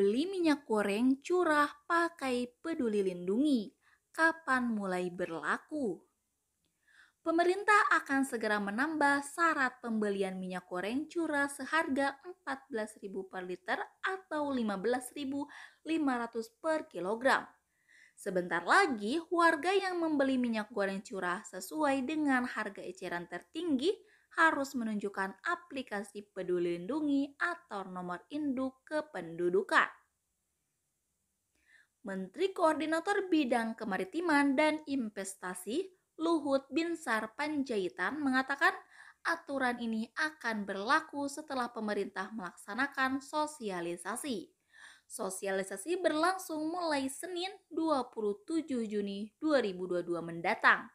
beli minyak goreng curah pakai peduli lindungi. Kapan mulai berlaku? Pemerintah akan segera menambah syarat pembelian minyak goreng curah seharga Rp14.000 per liter atau Rp15.500 per kilogram. Sebentar lagi, warga yang membeli minyak goreng curah sesuai dengan harga eceran tertinggi harus menunjukkan aplikasi Peduli Lindungi atau nomor induk kependudukan. Menteri Koordinator Bidang Kemaritiman dan Investasi Luhut Binsar Panjaitan mengatakan aturan ini akan berlaku setelah pemerintah melaksanakan sosialisasi. Sosialisasi berlangsung mulai Senin 27 Juni 2022 mendatang.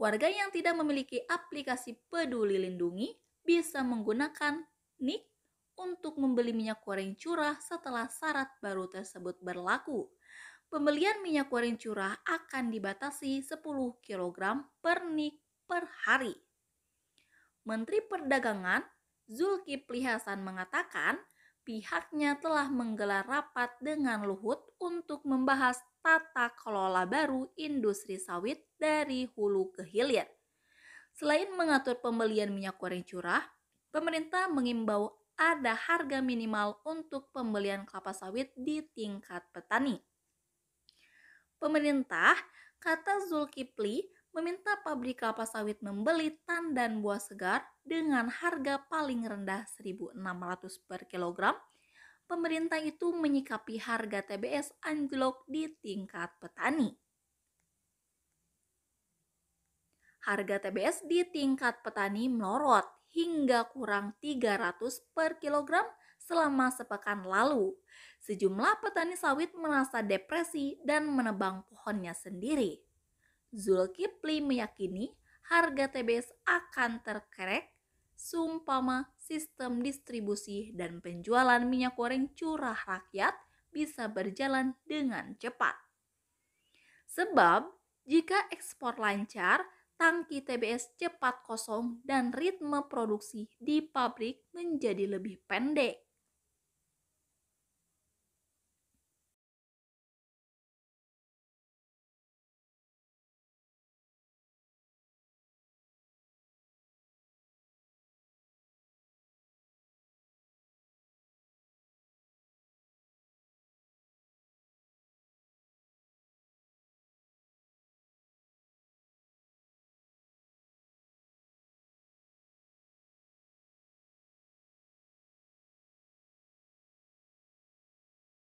Warga yang tidak memiliki aplikasi Peduli Lindungi bisa menggunakan NIK untuk membeli minyak goreng curah setelah syarat baru tersebut berlaku. Pembelian minyak goreng curah akan dibatasi 10 kg per nik per hari. Menteri Perdagangan Zulkifli Hasan mengatakan pihaknya telah menggelar rapat dengan Luhut untuk membahas tata kelola baru industri sawit dari hulu ke hilir. Selain mengatur pembelian minyak goreng curah, pemerintah mengimbau ada harga minimal untuk pembelian kelapa sawit di tingkat petani. Pemerintah, kata Zulkifli, meminta pabrik kelapa sawit membeli tan dan buah segar dengan harga paling rendah 1.600 per kilogram. Pemerintah itu menyikapi harga TBS anjlok di tingkat petani. Harga TBS di tingkat petani melorot hingga kurang 300 per kilogram selama sepekan lalu. Sejumlah petani sawit merasa depresi dan menebang pohonnya sendiri. Zulkifli meyakini harga TBS akan terkerek sumpama sistem distribusi dan penjualan minyak goreng curah rakyat bisa berjalan dengan cepat. Sebab, jika ekspor lancar, tangki TBS cepat kosong dan ritme produksi di pabrik menjadi lebih pendek.